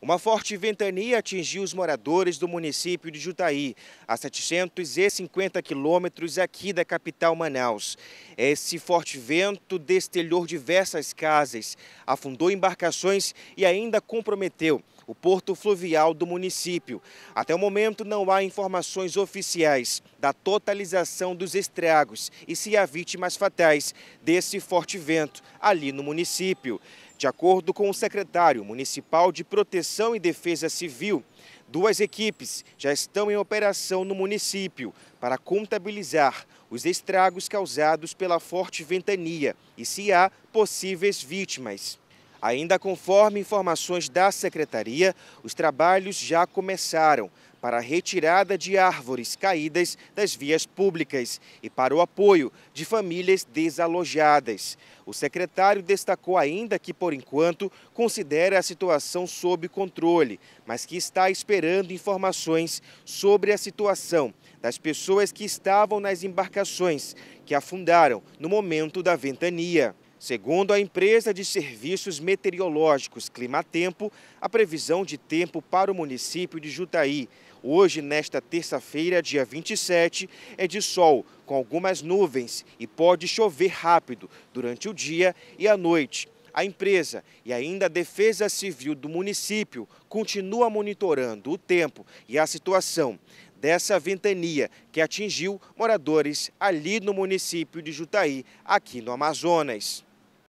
Uma forte ventania atingiu os moradores do município de Jutaí, a 750 quilômetros aqui da capital Manaus. Esse forte vento destelhou diversas casas, afundou embarcações e ainda comprometeu o porto fluvial do município. Até o momento não há informações oficiais da totalização dos estragos e se há vítimas fatais desse forte vento ali no município. De acordo com o secretário municipal de Proteção e Defesa Civil, duas equipes já estão em operação no município para contabilizar os estragos causados pela forte ventania e se há possíveis vítimas. Ainda conforme informações da secretaria, os trabalhos já começaram para a retirada de árvores caídas das vias públicas e para o apoio de famílias desalojadas. O secretário destacou ainda que, por enquanto, considera a situação sob controle, mas que está esperando informações sobre a situação das pessoas que estavam nas embarcações que afundaram no momento da ventania. Segundo a empresa de serviços meteorológicos Climatempo, a previsão de tempo para o município de Jutaí, hoje, nesta terça-feira, dia 27, é de sol, com algumas nuvens e pode chover rápido durante o dia e a noite. A empresa e ainda a Defesa Civil do município continua monitorando o tempo e a situação dessa ventania que atingiu moradores ali no município de Jutaí, aqui no Amazonas.